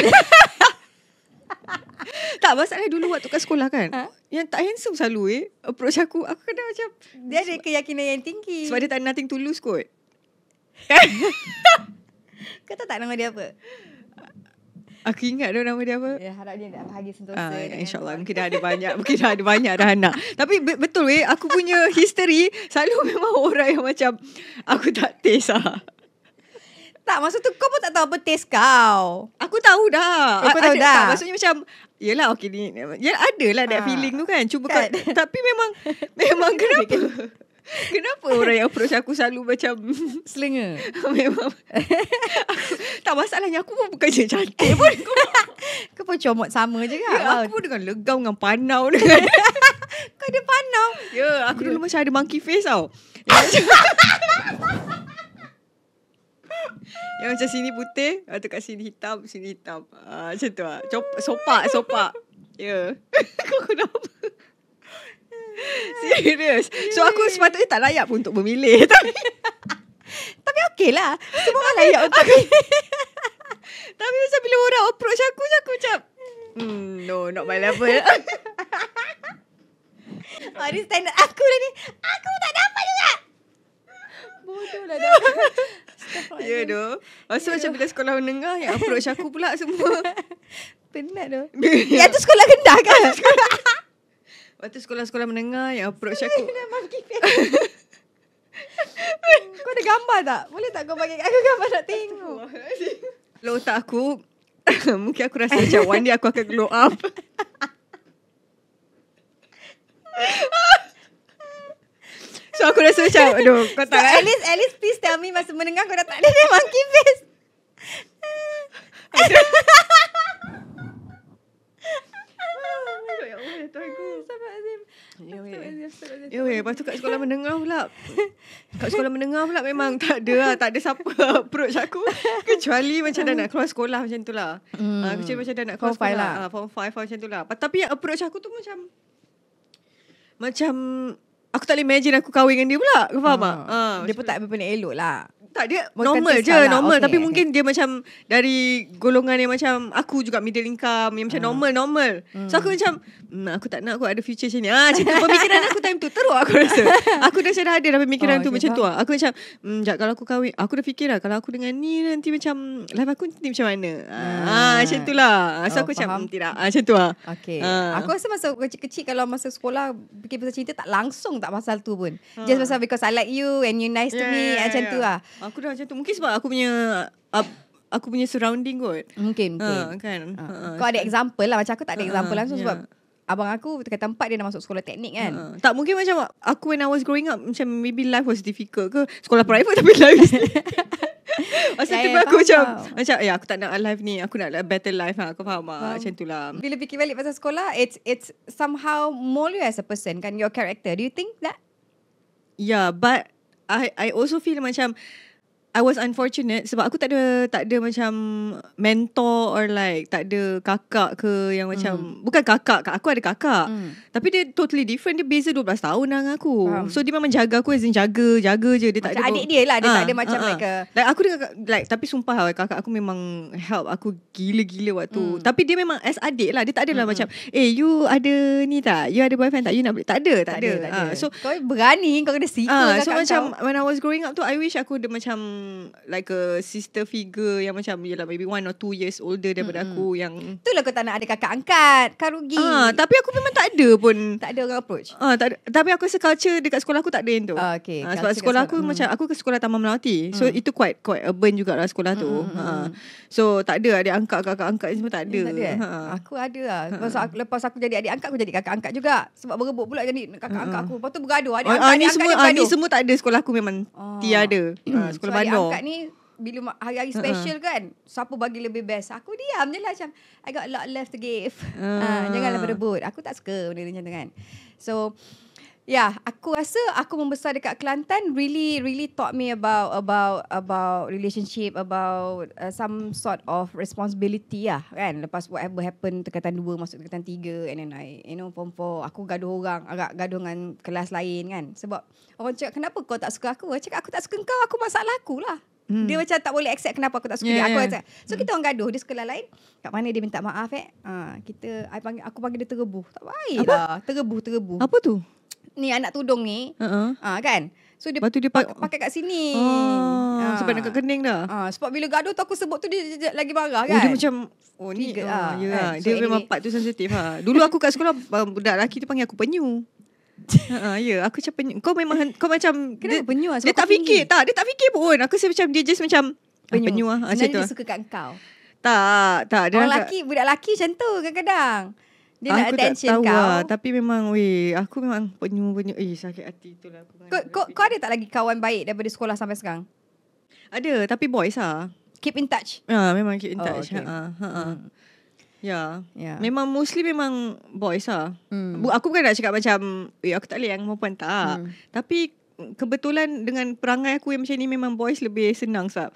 Tak masalah dulu waktu kat sekolah kan ha? Yang tak handsome selalu eh Approach aku Aku kena macam Dia ada keyakinan yang tinggi Sebab dia tak ada nothing to lose kot Kau tahu tak nama dia apa? Aku ingat tu nama dia apa? Ya, harap dia nak bahagia sentosa. Uh, InsyaAllah. Mungkin dah ada banyak. mungkin dah ada banyak dah anak. Tapi betul weh. Aku punya history. Selalu memang orang yang macam. Aku tak taste lah tak Masa tu kau pun tak tahu apa taste kau Aku tahu dah Aku tahu ada, dah tak, Maksudnya macam Yelah okay ni Ya ada lah that ha. feeling tu kan Cuba kau kan? Tapi memang Memang kenapa Kenapa orang yang approach aku selalu macam Selenga Memang Tak masalahnya aku pun bukan je cantik pun Kau pun comot sama je kan ya, Aku pun dengan legam dengan panau dengan Kau ada panau Ya aku ya. dulu macam ada monkey face tau Ya yang macam sini putih Lepas tu kat sini hitam Sini hitam uh, Macam tu lah Sopak Sopak Ya yeah. Kau kenapa Serius So aku sepatutnya tak layak pun Untuk memilih Tapi Tapi okey lah Semua orang layak untuk okay. Tapi macam bila orang approach aku Macam aku macam hmm, No not my level Oh, ini standard aku dah ni. Aku tak dapat juga bodoh lah dah. Ya doh. Masa ya, macam bila sekolah menengah yang approach aku pula semua. Penat doh. ya tu sekolah rendah kan? Waktu sekolah-sekolah menengah yang approach aku. kau ada gambar tak? Boleh tak kau bagi aku gambar nak tengok? Kalau lah, tak aku, mungkin aku rasa macam one day aku akan glow up. So aku rasa macam Aduh kau tak so, kan? at, least, at least please tell me Masa mendengar kau dah tak ada Monkey face Ya weh, ya ya ya lepas tu kat sekolah menengah pula Kat sekolah menengah pula memang tak ada lah Tak ada siapa approach aku Kecuali macam dah nak keluar sekolah macam tu lah hmm. Ah, kecuali macam dah nak keluar form sekolah five lah. ah, Form 5 lah Form macam tu lah Tapi approach aku tu macam Macam aku tak boleh imagine aku kahwin dengan dia pula. Kau faham ha. tak? Ha, dia pun tak apa-apa nak elok lah. Tak dia normal je lah. normal okay. tapi mungkin dia macam dari golongan yang macam aku juga middle income yang macam hmm. normal normal. Hmm. So aku hmm. macam hmm, aku tak nak aku ada future macam ni. Ah cerita pemikiran aku time tu teruk aku rasa. Aku dah sudah ada dah pemikiran oh, tu macam tak? tu. Ah. Aku macam hmm jap kalau aku kahwin aku dah fikir lah kalau aku dengan ni nanti macam life aku nanti macam mana. Ah, hmm. Ah macam lah. So oh, aku faham. macam tidak. Ah macam tu lah. Okay. Ah. Aku rasa masa kecil-kecil kalau masa sekolah fikir pasal cerita tak langsung tak pasal tu pun. Ah. Just pasal because I like you and you nice to ya, me yeah, macam yeah. tu ya. lah. Aku dah macam tu Mungkin sebab aku punya uh, Aku punya surrounding kot Mungkin, ah, mungkin. Uh, kan? uh, Kau ada example lah Macam aku tak ada uh, example langsung yeah. Ya. Sebab Abang aku kata tempat dia nak masuk sekolah teknik kan. Uh, tak mungkin macam aku when I was growing up macam maybe life was difficult ke. Sekolah private tapi life. Masa ya, tu yeah, aku macam macam ya aku tak nak life ni. Aku nak better life Lah. aku faham ah macam tu lah Bila fikir balik pasal sekolah it's it's somehow mold you as a person kan your character. Do you think that? Yeah, but I I also feel macam like, I was unfortunate sebab aku tak ada tak ada macam mentor or like tak ada kakak ke yang macam mm. bukan kakak aku ada kakak mm. tapi dia totally different dia beza 12 tahun dengan aku um. so dia memang jaga aku as in jaga jaga je dia macam tak ada adik dia lah dia ha, tak ah, ada macam ha, ha. like a... aku dengan like tapi sumpah lah kakak aku memang help aku gila-gila waktu mm. tapi dia memang as adik lah dia tak adalah mm. macam eh you ada ni tak you ada boyfriend tak you nak tak ada tak, tak ada, ada. Tak ha. so kau berani kau kena sikul ha, so macam kau. when i was growing up tu i wish aku ada macam like a sister figure yang macam yelah maybe one or two years older daripada mm-hmm. aku yang itulah kau tak nak ada kakak angkat kau rugi ah tapi aku memang tak ada pun tak ada orang approach ah tak ada. tapi aku rasa culture dekat sekolah aku tak ada yang tu ah, okay. ah, sebab sekolah, aku mm. macam aku ke sekolah Taman Melati so hmm. itu quite quite urban juga lah sekolah tu hmm, hmm ah. Hmm. so tak ada adik angkat kakak angkat semua tak ada, ada eh? ha. aku ada lah ha. lepas aku, lepas aku jadi adik angkat aku jadi kakak angkat juga sebab berebut pula jadi kakak hmm angkat aku lepas tu bergaduh adik ah, angkat ah, ni semua angkat, ah, ni semua tak ada sekolah aku memang oh. tiada ah, sekolah Mak no. angkat ni bila hari-hari special uh-uh. kan Siapa bagi lebih best Aku diam je lah macam I got a lot left to give uh. Uh, Janganlah berebut Aku tak suka benda-benda macam tu kan So yeah, aku rasa aku membesar dekat Kelantan really really taught me about about about relationship, about uh, some sort of responsibility lah kan. Lepas whatever happen tekatan dua, masuk tekatan tiga, and then I you know pompo, aku gaduh orang, agak gaduh dengan kelas lain kan. Sebab orang cakap kenapa kau tak suka aku? Aku cakap aku tak suka kau, aku masalah aku lah. Hmm. Dia macam tak boleh accept kenapa aku tak suka yeah, dia. Aku yeah. So kita orang gaduh di sekolah lain. Kat mana dia minta maaf eh? Uh, kita I panggil aku panggil dia terebuh. Tak baik lah. Terebuh terebuh. Apa tu? ni anak tudung ni uh-uh. Ah, kan so dia, dia pa- pakai kat sini oh, ha. sebab nak kening dah ha, sebab bila gaduh tu aku sebut tu dia lagi marah kan oh, dia kan? macam oh ni Trigger, oh, lah, yeah. kan? dia so, memang anyway. tu sensitif ha. dulu aku kat sekolah budak lelaki tu panggil aku penyu Ha uh, ya yeah. aku macam penyu. kau memang kau macam Kenapa dia, penyu lah? dia tak fikir tinggi. tak dia tak fikir pun aku rasa macam dia just macam penyu, penyu lah, macam tu dia suka kat kau tak tak dia orang lelaki budak lelaki macam tu kadang-kadang dia aku nak attention tahu kau. Lah, tapi memang weh, aku memang penyu-penyu eh sakit hati itulah aku. Kau kau, kau ada tak lagi kawan baik daripada sekolah sampai sekarang? Ada, tapi boys ah. Keep in touch. Ya, memang keep in touch. Oh, okay. Ha ha. Ya. Yeah. Memang mostly memang boys ah. Hmm. Aku bukan nak cakap macam eh aku tak boleh yang perempuan tak. Hmm. Tapi kebetulan dengan perangai aku yang macam ni memang boys lebih senang sebab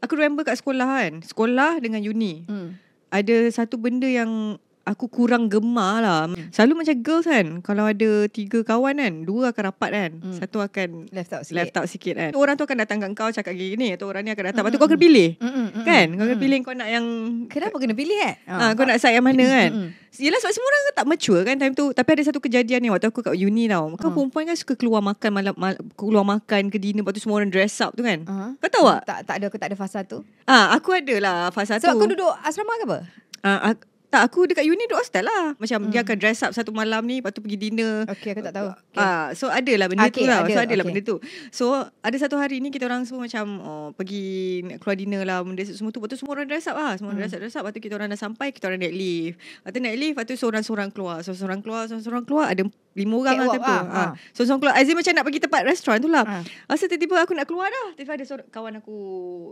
aku remember kat sekolah kan. Sekolah dengan uni. Hmm. Ada satu benda yang aku kurang gemar lah. Hmm. Selalu macam girls kan, kalau ada tiga kawan kan, dua akan rapat kan. Hmm. Satu akan left out sikit. Left out sikit kan. Hmm. Orang tu akan datang kat kau cakap gini, atau orang ni akan datang. Hmm. Lepas tu kau hmm, kena pilih. Hmm. Hmm. Kan? Kau kena pilih kau nak yang... Kenapa kena pilih eh? Ha, kau nak side yang mana kan? Hmm. Yelah sebab semua orang tak mature kan time tu. Tapi ada satu kejadian ni waktu aku kat uni tau. Kau hmm. perempuan kan suka keluar makan malam, malam, keluar makan ke dinner. Lepas tu semua orang dress up tu kan. Hmm. Kau tahu tak? tak? Tak ada, aku tak ada fasa tu. Ah, aku ada lah fasa So tu. Sebab kau duduk asrama ke apa? Ah, aku, ah, tak aku dekat uni duduk hostel lah Macam hmm. dia akan dress up satu malam ni Lepas tu pergi dinner Okay aku tak tahu okay. uh, ah, So adalah benda okay, tu lah ada. So adalah okay. benda tu So ada satu hari ni Kita orang semua macam oh, Pergi keluar dinner lah benda Semua tu Lepas tu semua orang dress up lah Semua orang hmm. dress up dress up Lepas tu kita orang dah sampai Kita orang naik lift Lepas tu naik lift Lepas tu seorang-seorang keluar Seorang-seorang keluar Seorang-seorang keluar Ada lima orang Can't lah tempoh ha. ha. Seorang-seorang keluar Azim macam nak pergi tempat restoran tu lah ha. Ah. Asa tiba-tiba aku nak keluar dah Tiba-tiba ada kawan aku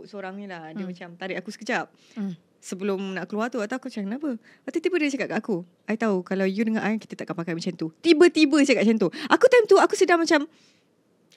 Seorang ni lah Dia hmm. macam tarik aku sekejap hmm sebelum nak keluar tu atau aku cakap kenapa? Lepas tiba dia cakap kat aku, I tahu kalau you dengan I kita takkan pakai macam tu. Tiba-tiba cakap macam tu. Aku time tu aku sedang macam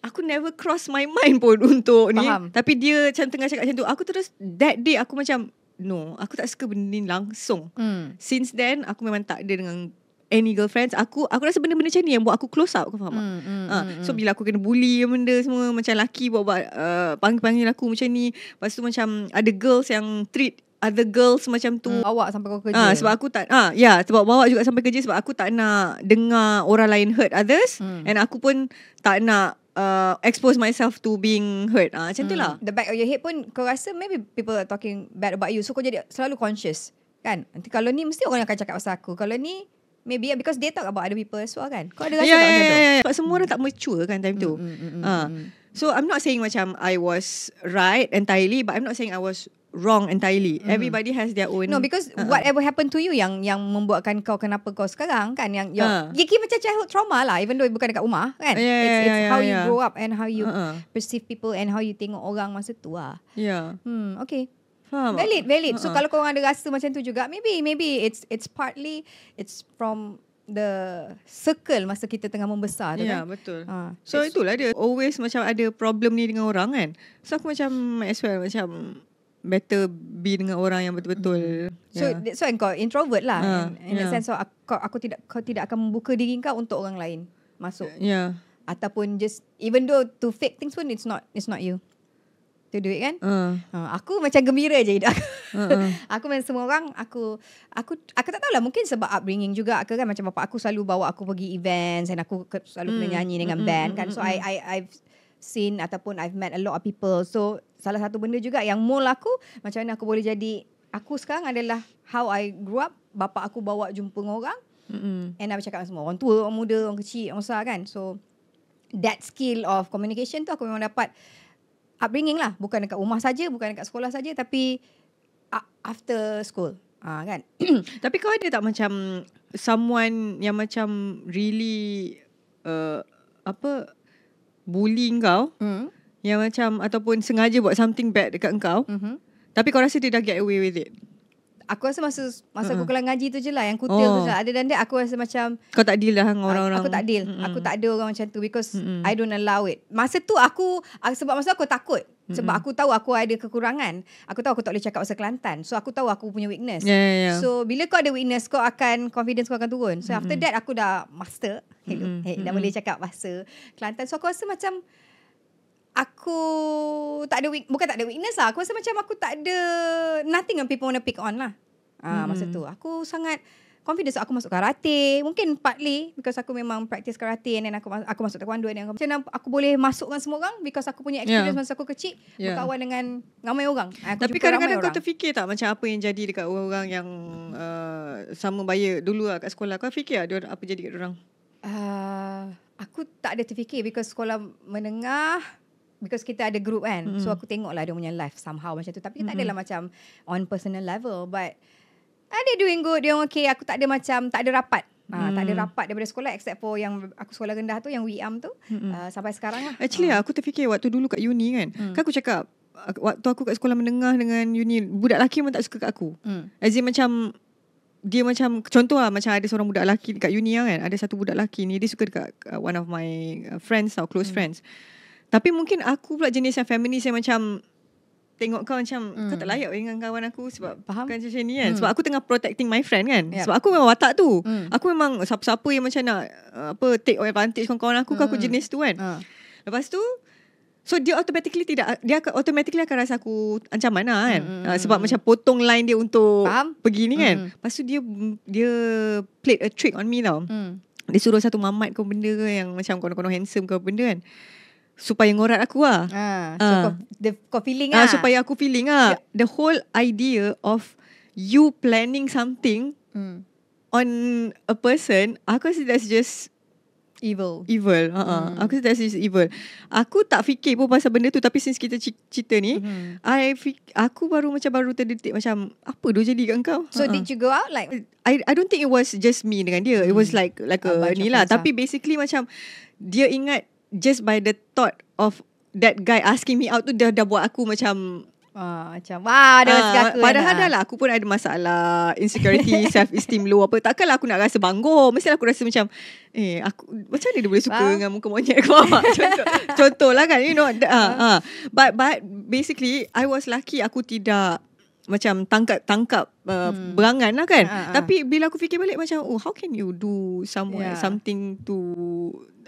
aku never cross my mind pun untuk ni. Faham. Tapi dia macam tengah cakap macam tu. Aku terus that day aku macam no, aku tak suka benda ni langsung. Hmm. Since then aku memang tak ada dengan any girlfriends aku aku rasa benda-benda macam ni yang buat aku close out kau faham mm, mm, ha. Hmm, so hmm. bila aku kena bully benda semua macam laki buat-buat uh, panggil-panggil aku macam ni Pastu macam ada girls yang treat other girls macam tu hmm, bawa sampai kau kerja. Ah sebab aku tak ah ya yeah, sebab bawa juga sampai kerja sebab aku tak nak dengar orang lain hurt others hmm. and aku pun tak nak uh, expose myself to being hurt. Ah macam hmm. itulah. The back of your head pun kau rasa maybe people are talking bad about you so kau jadi selalu conscious kan. Nanti kalau ni mesti orang akan cakap pasal aku. Kalau ni maybe ah, because they talk about other people as well kan. Kau ada rasa yeah, tak yeah, macam yeah, tu? Yeah. Ya. Sebab semua orang tak mature kan time tu. Hmm, hmm, hmm, hmm ah. Hmm, hmm. So I'm not saying macam I was right entirely but I'm not saying I was wrong entirely mm. everybody has their own no because uh-uh. whatever happened to you yang yang membuatkan kau kenapa kau sekarang kan yang yang uh. gigi macam childhood trauma lah even though bukan dekat rumah kan yeah, yeah, it's, it's yeah, how yeah, you grow up and how you uh-uh. perceive people and how you tengok orang masa tu lah yeah hmm okay Faham valid valid uh-uh. so kalau kau orang ada rasa macam tu juga maybe maybe it's it's partly it's from the circle masa kita tengah membesar tu yeah, kan. betul. Ha, so itulah dia always macam ada problem ni dengan orang kan. So aku macam as well macam better be dengan orang yang betul-betul. Mm-hmm. So yeah. so kau introvert lah. Yeah. Ha, in, in yeah. the ya. sense so aku, ah, aku tidak kau tidak akan membuka diri kau untuk orang lain masuk. Ya. Yeah. Ataupun just even though to fake things pun it's not it's not you. To do it kan? Uh. Uh, aku macam gembira je hidup aku. Uh-uh. aku macam semua orang aku aku aku tak tahulah mungkin sebab upbringing juga aku kan macam bapak aku selalu bawa aku pergi events dan aku selalu mm. kena hmm, nyanyi dengan mm-hmm. band hmm, kan. Hmm, so mm-hmm. I I I've seen ataupun I've met a lot of people. So salah satu benda juga yang mole aku macam mana aku boleh jadi aku sekarang adalah how I grew up. Bapa aku bawa jumpa orang. Mm-hmm. And I bercakap semua orang tua, orang muda, orang kecil, orang besar kan. So that skill of communication tu aku memang dapat upbringing lah. Bukan dekat rumah saja, bukan dekat sekolah saja tapi after school. Ah kan. tapi kau ada tak macam someone yang macam really uh, apa bully kau mm. Yang macam Ataupun sengaja buat something bad dekat kau mm-hmm. Tapi kau rasa dia dah get away with it Aku rasa masa Masa uh-huh. aku kelang ngaji tu je lah Yang kutil oh. tu je lah. oh. Ada dan dia aku rasa macam Kau tak deal lah dengan orang-orang Aku tak deal mm-hmm. Aku tak ada orang macam tu Because mm-hmm. I don't allow it Masa tu aku Sebab masa tu aku takut sebab aku tahu aku ada kekurangan. Aku tahu aku tak boleh cakap pasal Kelantan. So aku tahu aku punya weakness. Yeah, yeah, yeah. So bila kau ada weakness kau akan confidence kau akan turun. So after mm-hmm. that aku dah master. Hello. Mm-hmm. Hey, dah mm-hmm. boleh cakap bahasa Kelantan. So aku rasa macam aku tak ada bukan tak ada weakness lah. Aku rasa macam aku tak ada nothing yang people want to pick on lah. Ah hmm masa tu aku sangat confidence aku masuk karate mungkin partly because aku memang practice karate and then aku aku masuk taekwondo and then aku, aku boleh masukkan semua orang because aku punya experience yeah. masa aku kecil yeah. berkawan dengan ramai orang ah, aku tapi kadang-kadang orang. kau terfikir tak macam apa yang jadi dekat orang-orang yang uh, sama bayar dulu lah kat sekolah kau fikir ada apa jadi dekat orang uh, aku tak ada terfikir because sekolah menengah Because kita ada group kan mm. So aku tengok lah Dia punya life somehow macam tu Tapi mm-hmm. tak adalah macam On personal level But Ah, they doing good. Dia okay. Aku tak ada macam, tak ada rapat. Ah, hmm. Tak ada hmm. rapat daripada sekolah except for yang aku sekolah rendah tu, yang WIAM tu. Hmm. Uh, sampai sekarang lah. Actually, uh. aku terfikir waktu dulu kat uni kan. Hmm. Kan aku cakap, waktu aku kat sekolah menengah dengan uni, budak lelaki memang tak suka kat aku. Hmm. As in macam, dia macam contoh lah macam ada seorang budak lelaki kat uni lah kan ada satu budak lelaki ni dia suka dekat uh, one of my uh, friends tau close hmm. friends tapi mungkin aku pula jenis yang feminist yang macam tengok kau macam mm. kau tak hmm. layak dengan kawan aku sebab faham kan macam ni kan mm. sebab aku tengah protecting my friend kan yep. Ya. sebab aku memang watak tu mm. aku memang siapa-siapa yang macam nak uh, apa take advantage kawan-kawan aku mm. kau aku hmm. jenis tu kan uh. lepas tu so dia automatically tidak dia automatically akan rasa aku ancaman lah kan mm. sebab macam potong line dia untuk faham? pergi ni kan mm. lepas tu dia dia played a trick on me tau mm. dia suruh satu mamat kau benda yang macam kau-kau handsome kau benda kan supaya ngorat aku lah. Ha, so ha. Kau, the, kau feeling ha, Supaya aku feeling lah. Ya. The whole idea of you planning something hmm. on a person, aku rasa that's just... Evil. Evil. Ha, hmm. Aku rasa that's just evil. Aku tak fikir pun pasal benda tu tapi since kita cerita ni, hmm. I fikir, aku baru macam baru terdetik macam apa dah jadi kat kau. So ha, did you go out like... I, I don't think it was just me dengan dia. It was hmm. like like a, ni lah. Tapi lah. basically macam dia ingat just by the thought of that guy asking me out tu dah dah buat aku macam Ah, macam wah ada ah, padahal kan. dah lah aku pun ada masalah insecurity self esteem low apa takkanlah aku nak rasa banggur mesti aku rasa macam eh aku macam mana dia boleh suka wow. dengan muka monyet aku contoh contohlah kan you know ah, ah. but but basically i was lucky aku tidak macam tangkap tangkap uh, hmm. berangan lah kan uh, uh. tapi bila aku fikir balik macam oh how can you do someone yeah. something to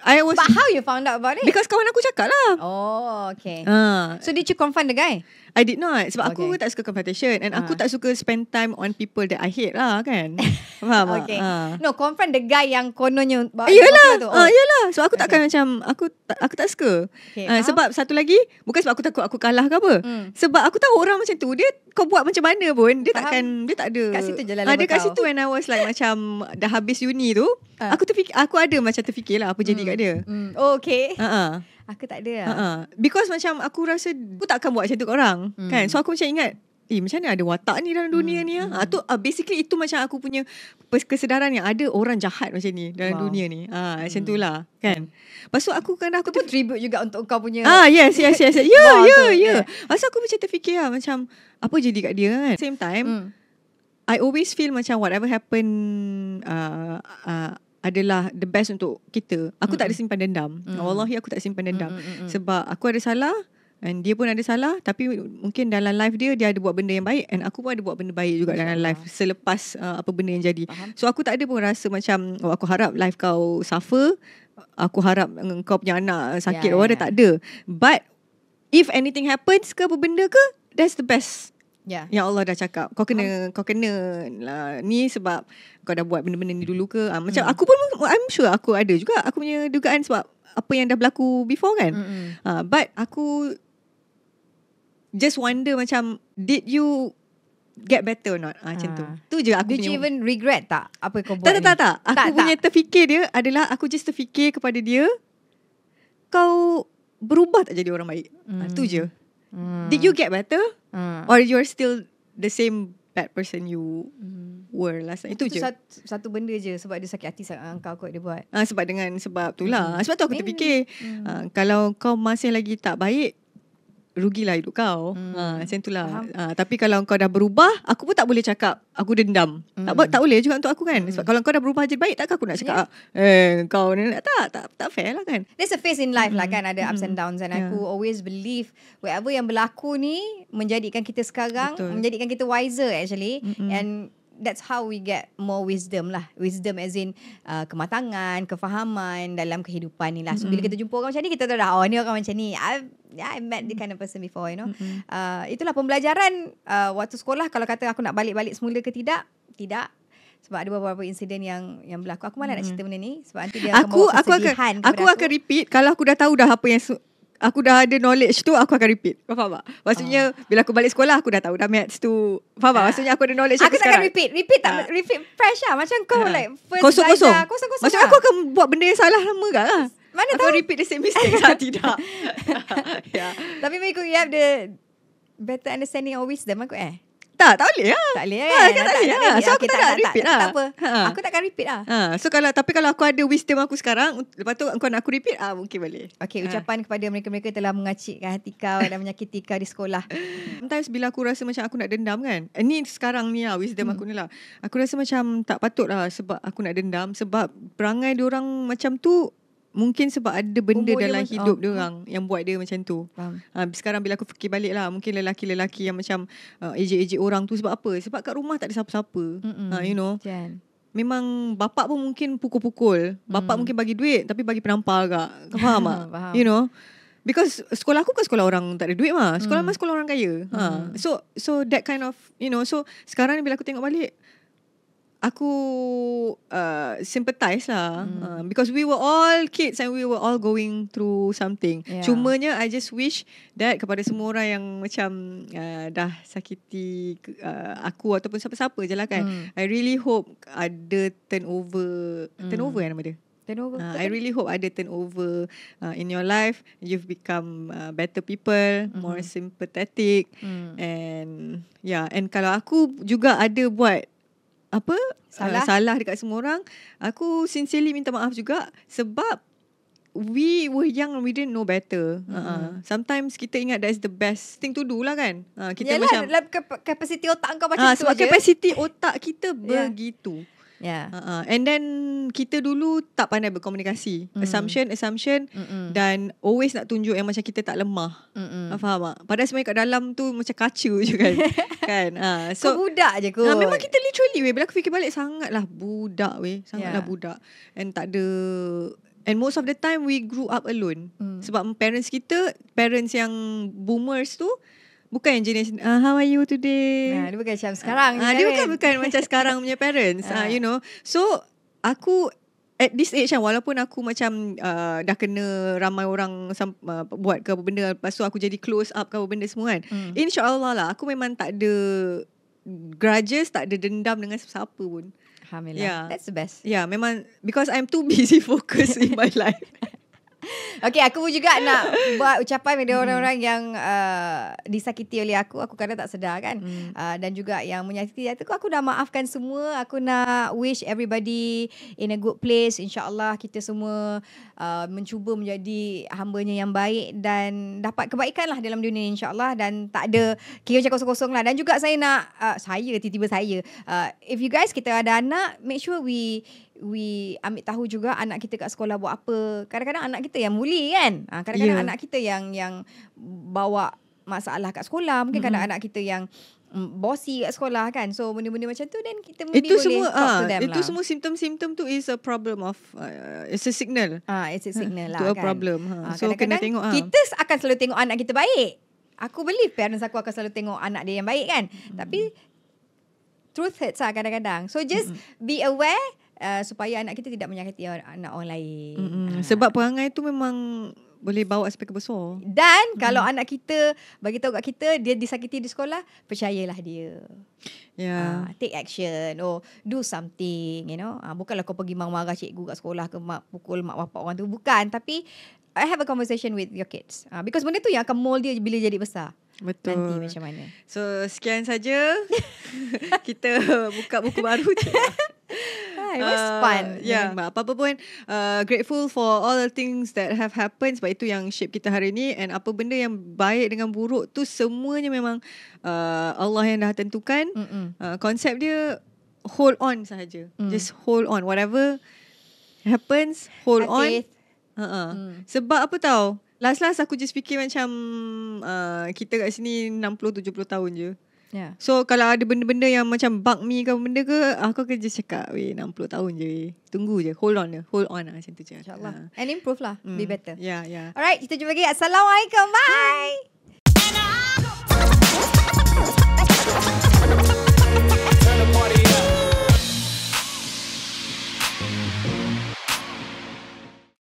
I was But how you found out about it? Because kawan aku cakap lah Oh okay uh. So did you confront the guy? I did not Sebab okay. aku tak suka confrontation And uh. aku ah. tak suka Spend time on people That I hate lah kan Faham okay. uh. No confront the guy Yang kononnya ah, Yelah oh. uh, Yelah So aku takkan okay. macam Aku aku tak suka okay. uh, Sebab satu lagi Bukan sebab aku takut Aku kalah ke apa mm. Sebab aku tahu orang macam tu Dia kau buat macam mana pun Dia takkan Dia tak ada Kat situ je lah Ada kat kau. situ when I was like Macam dah habis uni tu uh. Aku terfikir Aku ada macam terfikir lah Apa jadi kat dia mm. Oh okay uh-uh. Aku tak ada lah. Uh-uh. Because macam aku rasa aku tak akan buat macam tu kat orang. Hmm. Kan? So aku macam ingat, eh macam mana ada watak ni dalam dunia hmm. ni? Ah? Hmm. Ha, tu, uh, basically itu macam aku punya kesedaran yang ada orang jahat macam ni dalam wow. dunia ni. Ha, hmm. Macam tu lah. Kan? Lepas tu aku kan aku pun tribute juga untuk kau punya. Ah yes, yes, yes. Ya, ya, ya. Lepas tu aku macam terfikir lah macam apa jadi kat dia kan? Same time, hmm. I always feel macam whatever happen uh, uh adalah the best untuk kita. Aku mm. tak ada simpan dendam. Mm. Wallahi aku tak simpan dendam. mm mm Sebab aku ada salah and dia pun ada salah tapi mungkin dalam life dia dia ada buat benda yang baik and aku pun ada buat benda baik juga dalam life selepas uh, apa benda yang jadi. Faham. So aku tak ada pun rasa macam oh, aku harap life kau suffer. Aku harap kau punya anak sakit yeah, yeah, yeah. tak ada. But if anything happens ke apa benda ke that's the best yeah. yang Allah dah cakap. Kau kena um. kau kena lah, ni sebab kau dah buat benda-benda ni dulu ke? Uh, macam hmm. aku pun I'm sure aku ada juga aku punya dugaan sebab apa yang dah berlaku before kan? Uh, but aku just wonder macam did you get better or not? Ah, uh, macam tu. Ah. Tu je aku Did punya. Did you even regret tak apa kau buat? Tak, tak, tak, tak. Aku tak, punya tak. terfikir dia adalah aku just terfikir kepada dia. Kau berubah tak jadi orang baik? Hmm. Uh, tu je. Hmm. Did you get better? Uh. Or you're still the same bad person you were last time. Itu, Itu je. Satu, satu benda je sebab dia sakit hati sangat dengan kau kot dia buat. Uh, sebab dengan sebab tu lah. Hmm. Sebab tu aku terfikir mm. uh, kalau kau masih lagi tak baik Rugi lah hidup kau. Hmm. Ha macam itulah. Ha, tapi kalau kau dah berubah, aku pun tak boleh cakap aku dendam. Hmm. Tak tak boleh juga untuk aku kan. Hmm. Sebab kalau kau dah berubah jadi baik, takkan aku nak cakap yeah. Ya. eh kau ni tak, tak tak tak fair lah kan. There's a phase in life lah hmm. lah kan ada ups hmm. and downs and yeah. aku always believe whatever yang berlaku ni menjadikan kita sekarang Betul. menjadikan kita wiser actually hmm. and that's how we get more wisdom lah. Wisdom as in uh, kematangan, kefahaman dalam kehidupan ni lah. So, mm-hmm. bila kita jumpa orang macam ni, kita tahu dah, oh ni orang macam ni. I've, I've met the kind of person before, you know. Mm-hmm. Uh, itulah pembelajaran uh, waktu sekolah. Kalau kata aku nak balik-balik semula ke tidak, tidak. Sebab ada beberapa insiden yang yang berlaku. Aku mana mm-hmm. nak cerita benda ni? Sebab nanti dia akan aku, bawa kesedihan aku akan, aku, akan repeat kalau aku dah tahu dah apa yang aku dah ada knowledge tu aku akan repeat. Kau faham tak? Maksudnya uh. bila aku balik sekolah aku dah tahu dah maths tu. Faham tak? Ah. Maksudnya aku ada knowledge aku, sekarang. Aku takkan repeat. Repeat tak? Uh. Repeat fresh lah. Macam kau uh. like first kosong, line kosong. kosong, kosong Maksudnya lah. aku akan buat benda yang salah lama kan? Lah. Mana aku tahu? Aku repeat the same mistake lah. tidak. yeah. Tapi mengikut you have the better understanding always. wisdom aku eh. Tak, tak boleh lah. Tak boleh kan? Ha, kan tak, tak, boleh lah. So, aku okay, takkan tak, repeat tak, lah. Tak, tak, apa. Ha. Aku takkan repeat lah. Ha. So, kalau, tapi kalau aku ada wisdom aku sekarang, lepas tu kau nak aku repeat, ah mungkin boleh. Okay, ha. ucapan ha. kepada mereka-mereka telah mengacikkan hati kau dan menyakiti kau di sekolah. Sometimes bila aku rasa macam aku nak dendam kan, eh, ni sekarang ni lah wisdom hmm. aku ni lah. Aku rasa macam tak patut lah sebab aku nak dendam. Sebab perangai orang macam tu, mungkin sebab ada benda Umur dalam dia hidup oh. dia orang yang buat dia macam tu. Faham. Uh, sekarang bila aku fikir balik lah mungkin lelaki-lelaki yang macam uh, ejek-ejek orang tu sebab apa? Sebab kat rumah tak ada siapa-siapa. Ha uh, you know. Jan. Memang bapak pun mungkin pukul-pukul. Bapak mm. mungkin bagi duit tapi bagi penampal agak. Kau faham tak? faham. You know. Because sekolah aku kan sekolah orang tak ada duit mah. Sekolah mm. mah sekolah orang kaya. Ha. Mm. So so that kind of you know. So sekarang ni bila aku tengok balik aku uh, sympathize lah hmm. uh, because we were all kids and we were all going through something yeah. cumanya i just wish that kepada semua orang yang macam uh, dah sakiti uh, aku ataupun siapa-siapa je lah kan hmm. i really hope ada turnover hmm. turnover kan nama dia Uh, I really hope ada turnover uh, in your life. You've become uh, better people, mm-hmm. more sympathetic, mm. and yeah. And kalau aku juga ada buat apa salah. Uh, salah dekat semua orang aku sincerely minta maaf juga sebab we were young we didn't know better mm-hmm. uh sometimes kita ingat that's the best thing to do lah kan uh, kita Yalah, macam kapasiti otak kau macam uh, tu sebab kapasiti otak kita ya. begitu Yeah. Uh-uh. And then kita dulu tak pandai berkomunikasi. Mm. Assumption, assumption Mm-mm. dan always nak tunjuk yang macam kita tak lemah. Mm-mm. Ah, faham tak? Padahal sebenarnya kat dalam tu macam kacau je kan. kan? Uh, so kau budak je kau. Uh, memang kita literally weh bila aku fikir balik sangatlah budak weh, sangatlah yeah. budak. And tak ada And most of the time we grew up alone. Mm. Sebab parents kita, parents yang boomers tu Bukan yang jenis uh, How are you today nah, Dia bukan macam sekarang uh, Dia bukan, bukan macam sekarang punya parents uh, You know So Aku At this age kan Walaupun aku macam uh, Dah kena Ramai orang sam- uh, Buat ke apa benda Lepas tu aku jadi close up Ke apa benda semua kan hmm. InsyaAllah lah Aku memang tak ada Grudges Tak ada dendam Dengan siapa pun Alhamdulillah yeah. That's the best Yeah memang Because I'm too busy Focus in my life Okay aku pun juga nak Buat ucapan Bagi orang-orang yang uh, Disakiti oleh aku Aku kadang tak sedar kan hmm. uh, Dan juga yang menyakiti aku Aku dah maafkan semua Aku nak wish everybody In a good place InsyaAllah kita semua uh, Mencuba menjadi Hambanya yang baik Dan dapat kebaikan lah Dalam dunia insyaAllah Dan tak ada Kira macam kosong-kosong lah Dan juga saya nak uh, Saya tiba-tiba saya uh, If you guys kita ada anak Make sure we we ambil tahu juga anak kita kat sekolah buat apa. Kadang-kadang anak kita yang muli kan. Ah, kadang-kadang yeah. anak kita yang yang bawa masalah kat sekolah. Mungkin mm-hmm. kadang-kadang anak kita yang mm, bosi kat sekolah kan. So benda-benda macam tu then kita maybe itu boleh semua, talk uh, to ah, them itu lah. Itu semua simptom-simptom tu is a problem of uh, uh it's a signal. Ah uh, it's a ha, signal huh, lah itu kan. Itu a problem. Huh. Ha, ah, so kena tengok ha. Kita akan selalu tengok anak kita baik. Aku believe parents aku akan selalu tengok anak dia yang baik kan. Mm-hmm. Tapi truth hurts lah kadang-kadang. So just mm-hmm. be aware Uh, supaya anak kita tidak menyakiti anak orang lain. Mm-hmm. Uh. Sebab perangai itu memang boleh bawa aspek ke besar. Dan mm. kalau anak kita bagi tahu kat kita dia disakiti di sekolah, percayalah dia. Yeah. Ya. Uh, take action or oh, do something, you know. Uh, bukanlah kau pergi marah-marah cikgu kat sekolah ke mak pukul mak bapak orang tu bukan, tapi I have a conversation with your kids. Uh, because benda tu yang akan mold dia bila jadi besar. Betul. Nanti macam mana. So sekian saja. kita buka buku baru je. Lah. it was uh, fun. Yeah. yeah. Apa-apa pun uh, grateful for all the things that have happened sebab itu yang shape kita hari ni and apa benda yang baik dengan buruk tu semuanya memang uh, Allah yang dah tentukan. Uh, konsep dia hold on sahaja. Mm. Just hold on. Whatever happens, hold okay. on. Uh-uh. Mm. Sebab apa tahu? Last-last aku just fikir macam uh, kita kat sini 60-70 tahun je. Yeah. So kalau ada benda-benda yang macam bug me ke benda ke, aku kerja cakap, weh 60 tahun je, weh. tunggu je, hold on je, hold on lah macam tu je. InsyaAllah. Ha. And improve lah, mm. be hmm. better. Yeah, yeah. Alright, kita jumpa lagi. Assalamualaikum, bye! bye.